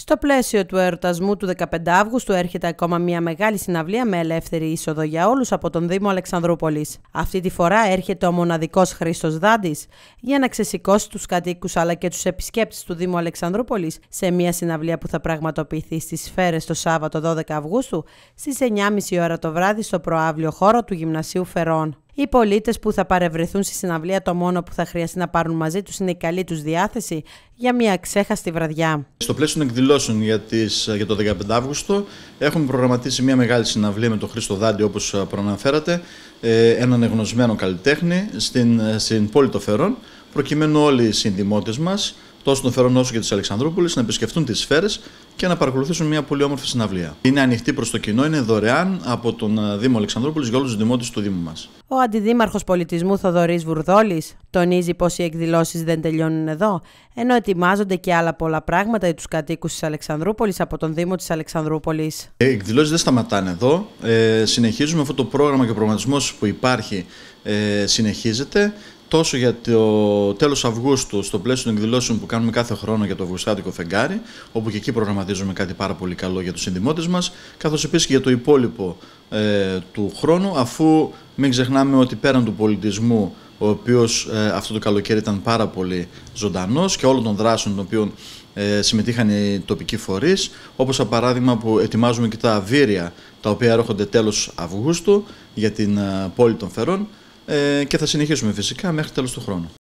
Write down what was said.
Στο πλαίσιο του εορτασμού του 15 Αύγουστου έρχεται ακόμα μια μεγάλη συναυλία με ελεύθερη είσοδο για όλους από τον Δήμο Αλεξανδρούπολης. Αυτή τη φορά έρχεται ο μοναδικός Χρήστος Δάντης για να ξεσηκώσει τους κατοίκους αλλά και τους επισκέπτες του Δήμου Αλεξανδρούπολης σε μια συναυλία που θα πραγματοποιηθεί στις σφαίρες το Σάββατο 12 Αυγούστου στις 9.30 ώρα το βράδυ στο προάβλιο χώρο του Γυμνασίου Φερών. Οι πολίτες που θα παρευρεθούν στη συναυλία το μόνο που θα χρειαστεί να πάρουν μαζί τους είναι η καλή τους διάθεση για μια ξέχαστη βραδιά. Στο πλαίσιο των εκδηλώσεων για, τις, για το 15 Αύγουστο έχουμε προγραμματίσει μια μεγάλη συναυλία με τον Χρήστο Δάντη όπως ε, προαναφέρατε, ε, έναν εγνωσμένο καλλιτέχνη στην, ε, στην πόλη των Φερών προκειμένου όλοι οι συνδημότες μας, τόσο των Φερών όσο και τη Αλεξανδρούπολης, να επισκεφτούν τις σφαίρες και να παρακολουθήσουν μια πολύ όμορφη συναυλία. Είναι ανοιχτή προς το κοινό, είναι δωρεάν από τον ε, Δήμο Αλεξανδρούπολης για όλους τους δημότες του Δήμου μας. Ο Αντιδήμαρχος Πολιτισμού Θοδωρής Βουρδόλης τονίζει πως οι εκδηλώσεις δεν τελειώνουν εδώ, ενώ ετοιμάζονται και άλλα πολλά πράγματα για τους κατοίκους της Αλεξανδρούπολης από τον Δήμο της Αλεξανδρούπολης. Ε, οι εκδηλώσεις δεν σταματάνε εδώ. Ε, συνεχίζουμε αυτό το πρόγραμμα και ο προγραμματισμός που υπάρχει ε, συνεχίζεται τόσο για το τέλος Αυγούστου, στο πλαίσιο των εκδηλώσεων που κάνουμε κάθε χρόνο για το Αυγουστάτικο Φεγγάρι, όπου και εκεί προγραμματίζουμε κάτι πάρα πολύ καλό για τους συνδημότε μας, καθώς επίσης και για το υπόλοιπο ε, του χρόνου, αφού μην ξεχνάμε ότι πέραν του πολιτισμού, ο οποίος ε, αυτό το καλοκαίρι ήταν πάρα πολύ ζωντανός και όλων των δράσεων των οποίων ε, συμμετείχαν οι τοπικοί φορείς, όπως για παράδειγμα που ετοιμάζουμε και τα αβύρια, τα οποία έρχονται τέλος Αυγούστου για την ε, πόλη των Φερών. Ε, και θα συνεχίσουμε φυσικά μέχρι τέλος του χρόνου.